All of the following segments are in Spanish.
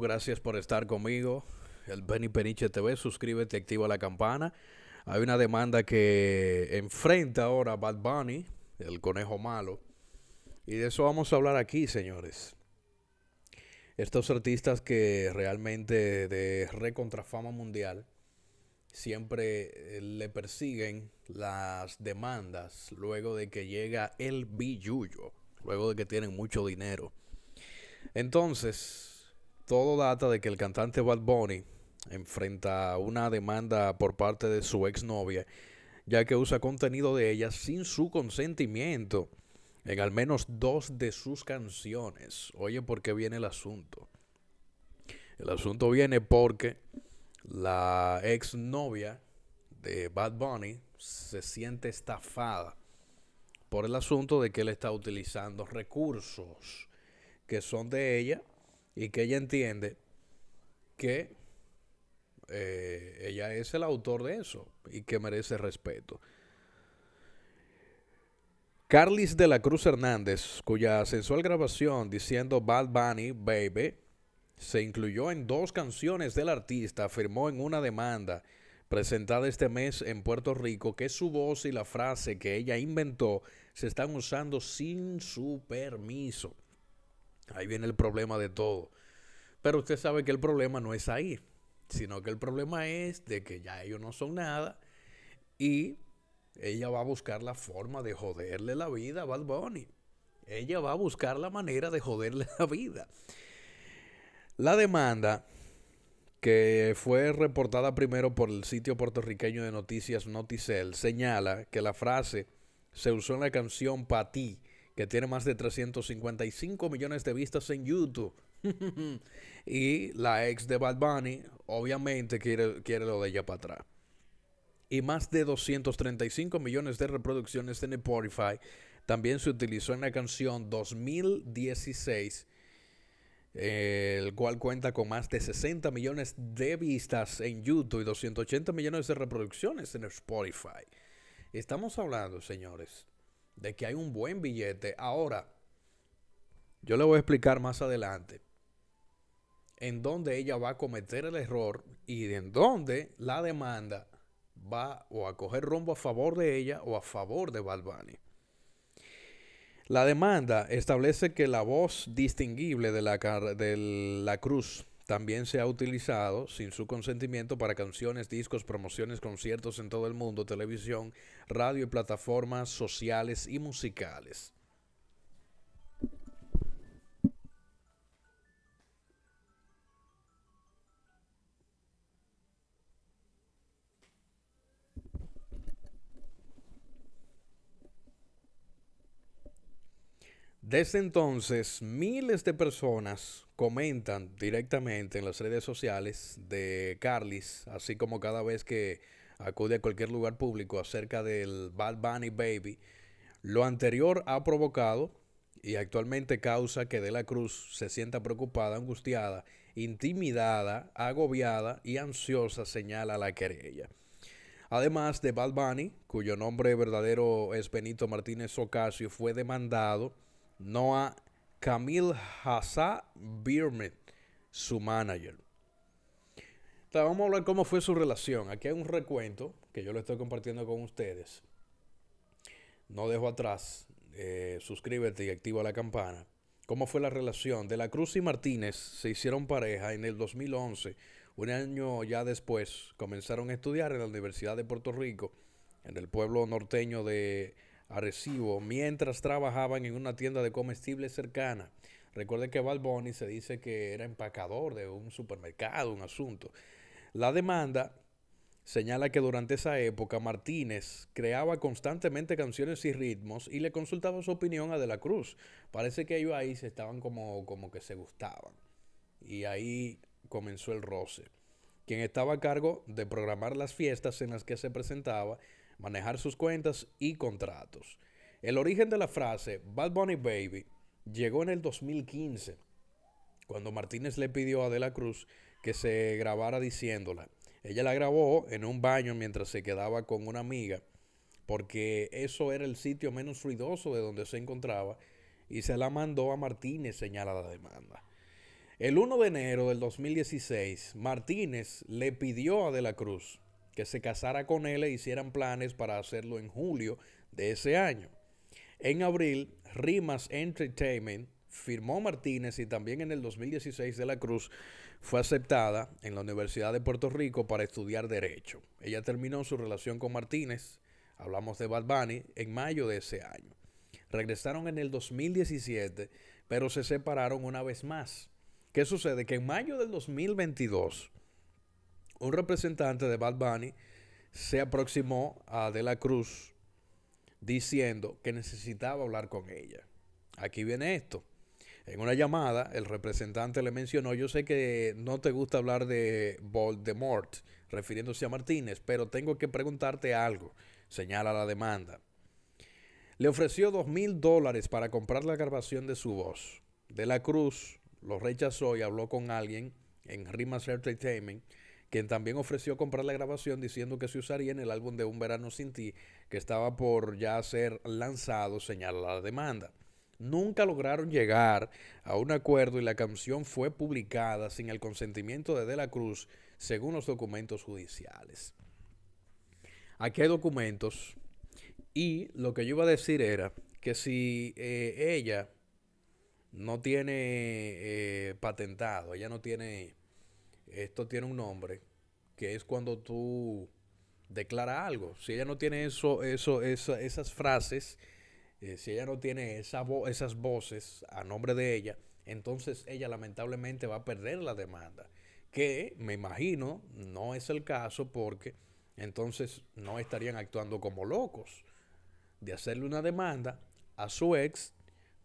Gracias por estar conmigo. El Benny Peniche TV, suscríbete, activa la campana. Hay una demanda que enfrenta ahora Bad Bunny, el conejo malo. Y de eso vamos a hablar aquí, señores. Estos artistas que realmente de fama mundial siempre eh, le persiguen las demandas luego de que llega el billuyo, luego de que tienen mucho dinero. Entonces, todo data de que el cantante Bad Bunny enfrenta una demanda por parte de su exnovia, ya que usa contenido de ella sin su consentimiento en al menos dos de sus canciones. Oye, ¿por qué viene el asunto? El asunto viene porque la exnovia de Bad Bunny se siente estafada por el asunto de que él está utilizando recursos que son de ella y que ella entiende que eh, ella es el autor de eso y que merece respeto. Carlis de la Cruz Hernández, cuya sensual grabación diciendo Bad Bunny, baby, se incluyó en dos canciones del artista, afirmó en una demanda presentada este mes en Puerto Rico que su voz y la frase que ella inventó se están usando sin su permiso. Ahí viene el problema de todo. Pero usted sabe que el problema no es ahí, sino que el problema es de que ya ellos no son nada y ella va a buscar la forma de joderle la vida a Bad Bunny. Ella va a buscar la manera de joderle la vida. La demanda que fue reportada primero por el sitio puertorriqueño de noticias Noticel señala que la frase se usó en la canción Pa' ti que tiene más de 355 millones de vistas en YouTube. y la ex de Bad Bunny, obviamente, quiere, quiere lo de ella para atrás. Y más de 235 millones de reproducciones en Spotify. También se utilizó en la canción 2016, el cual cuenta con más de 60 millones de vistas en YouTube y 280 millones de reproducciones en Spotify. Estamos hablando, señores, de que hay un buen billete. Ahora, yo le voy a explicar más adelante en dónde ella va a cometer el error y en dónde la demanda va o a coger rumbo a favor de ella o a favor de Balbani. La demanda establece que la voz distinguible de la, de la cruz también se ha utilizado sin su consentimiento para canciones, discos, promociones, conciertos en todo el mundo, televisión, radio y plataformas sociales y musicales. Desde entonces, miles de personas comentan directamente en las redes sociales de Carlis, así como cada vez que acude a cualquier lugar público acerca del Bad Bunny Baby, lo anterior ha provocado y actualmente causa que De la Cruz se sienta preocupada, angustiada, intimidada, agobiada y ansiosa, señala la querella. Además de Bad Bunny, cuyo nombre verdadero es Benito Martínez Ocasio, fue demandado, no ha Camil Hazá Bierman, su manager. vamos a hablar cómo fue su relación. Aquí hay un recuento que yo lo estoy compartiendo con ustedes. No dejo atrás. Eh, suscríbete y activa la campana. ¿Cómo fue la relación? De la Cruz y Martínez se hicieron pareja en el 2011. Un año ya después comenzaron a estudiar en la Universidad de Puerto Rico, en el pueblo norteño de recibo, mientras trabajaban en una tienda de comestibles cercana. Recuerde que Balboni se dice que era empacador de un supermercado, un asunto. La demanda señala que durante esa época Martínez creaba constantemente canciones y ritmos y le consultaba su opinión a De la Cruz. Parece que ellos ahí se estaban como, como que se gustaban. Y ahí comenzó el roce. Quien estaba a cargo de programar las fiestas en las que se presentaba manejar sus cuentas y contratos. El origen de la frase Bad Bunny Baby llegó en el 2015, cuando Martínez le pidió a De la Cruz que se grabara diciéndola. Ella la grabó en un baño mientras se quedaba con una amiga, porque eso era el sitio menos ruidoso de donde se encontraba, y se la mandó a Martínez, señala la demanda. El 1 de enero del 2016, Martínez le pidió a De la Cruz que se casara con él e hicieran planes para hacerlo en julio de ese año. En abril, Rimas Entertainment firmó Martínez y también en el 2016 de la Cruz fue aceptada en la Universidad de Puerto Rico para estudiar Derecho. Ella terminó su relación con Martínez, hablamos de Bad Bunny, en mayo de ese año. Regresaron en el 2017, pero se separaron una vez más. ¿Qué sucede? Que en mayo del 2022 un representante de Bad Bunny se aproximó a De la Cruz diciendo que necesitaba hablar con ella. Aquí viene esto. En una llamada, el representante le mencionó, yo sé que no te gusta hablar de Voldemort, refiriéndose a Martínez, pero tengo que preguntarte algo, señala la demanda. Le ofreció dos mil dólares para comprar la grabación de su voz. De la Cruz lo rechazó y habló con alguien en Rimas Entertainment quien también ofreció comprar la grabación diciendo que se usaría en el álbum de Un Verano Sin Ti, que estaba por ya ser lanzado, señala la demanda. Nunca lograron llegar a un acuerdo y la canción fue publicada sin el consentimiento de De la Cruz, según los documentos judiciales. Aquí hay documentos y lo que yo iba a decir era que si eh, ella no tiene eh, patentado, ella no tiene esto tiene un nombre, que es cuando tú declara algo. Si ella no tiene eso, eso, esas frases, eh, si ella no tiene esa esas voces a nombre de ella, entonces ella lamentablemente va a perder la demanda. Que me imagino no es el caso porque entonces no estarían actuando como locos de hacerle una demanda a su ex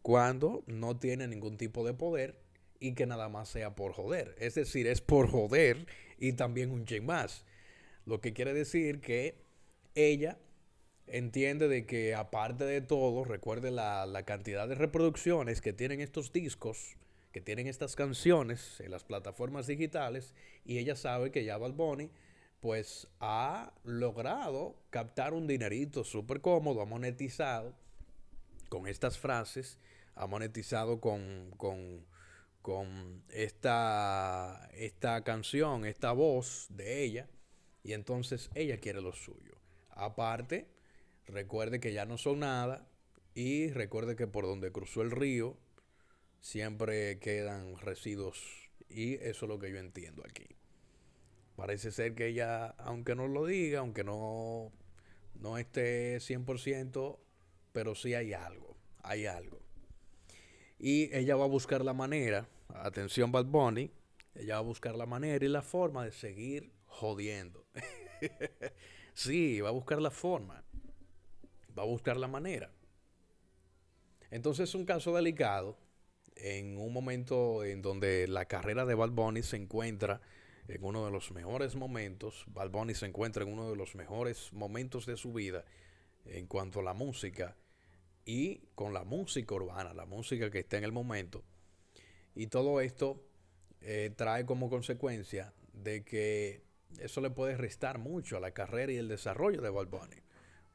cuando no tiene ningún tipo de poder y que nada más sea por joder. Es decir, es por joder y también un ching más. Lo que quiere decir que ella entiende de que aparte de todo, recuerde la, cantidad de reproducciones que tienen estos discos, que tienen estas canciones en las plataformas digitales, y ella sabe que ya Balboni pues ha logrado captar un dinerito súper cómodo, ha monetizado con estas frases, ha monetizado con con esta, esta canción, esta voz de ella, y entonces ella quiere lo suyo. Aparte, recuerde que ya no son nada y recuerde que por donde cruzó el río siempre quedan residuos y eso es lo que yo entiendo aquí. Parece ser que ella, aunque no lo diga, aunque no, no esté 100%, pero sí hay algo, hay algo. Y ella va a buscar la manera atención Bad ella va a buscar la manera y la forma de seguir jodiendo. sí, va a buscar la forma, va a buscar la manera. Entonces es un caso delicado en un momento en donde la carrera de Balboni se encuentra en uno de los mejores momentos. Bad se encuentra en uno de los mejores momentos de su vida en cuanto a la música y con la música urbana, la música que está en el momento. Y todo esto eh, trae como consecuencia de que eso le puede restar mucho a la carrera y el desarrollo de Balboni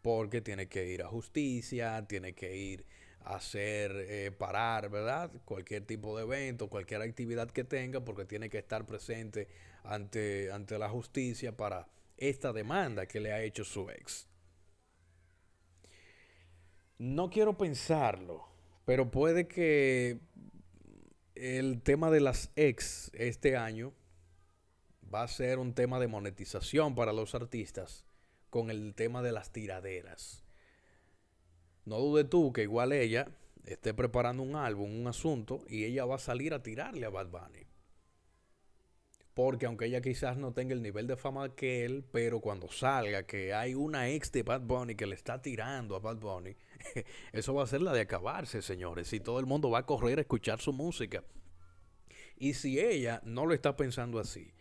porque tiene que ir a justicia, tiene que ir a hacer eh, parar, ¿verdad? Cualquier tipo de evento, cualquier actividad que tenga, porque tiene que estar presente ante, ante la justicia para esta demanda que le ha hecho su ex. No quiero pensarlo, pero puede que el tema de las ex este año va a ser un tema de monetización para los artistas con el tema de las tiraderas. No dude tú que igual ella esté preparando un álbum, un asunto, y ella va a salir a tirarle a Bad Bunny. Porque aunque ella quizás no tenga el nivel de fama que él, pero cuando salga que hay una ex de Bad Bunny que le está tirando a Bad Bunny, eso va a ser la de acabarse, señores. Y todo el mundo va a correr a escuchar su música. Y si ella no lo está pensando así,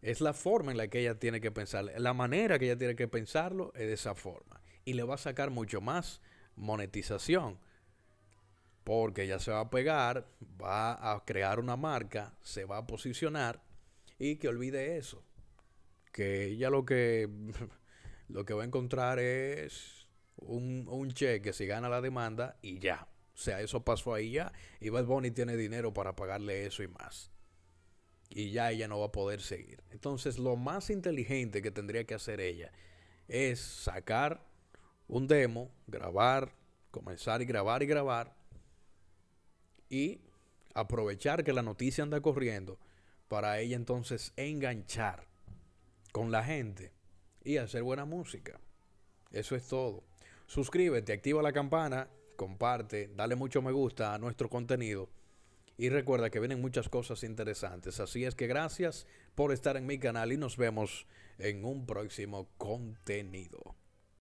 es la forma en la que ella tiene que pensar. La manera que ella tiene que pensarlo es de esa forma. Y le va a sacar mucho más monetización. Porque ella se va a pegar, va a crear una marca, se va a posicionar y que olvide eso. Que ella lo que, lo que va a encontrar es un, un cheque si gana la demanda y ya. O sea, eso pasó ahí ya y Bad Bunny tiene dinero para pagarle eso y más. Y ya ella no va a poder seguir. Entonces, lo más inteligente que tendría que hacer ella es sacar un demo, grabar, comenzar y grabar y grabar y aprovechar que la noticia anda corriendo para ella entonces enganchar con la gente y hacer buena música. Eso es todo. Suscríbete, activa la campana, comparte, dale mucho me gusta a nuestro contenido y recuerda que vienen muchas cosas interesantes. Así es que gracias por estar en mi canal y nos vemos en un próximo contenido.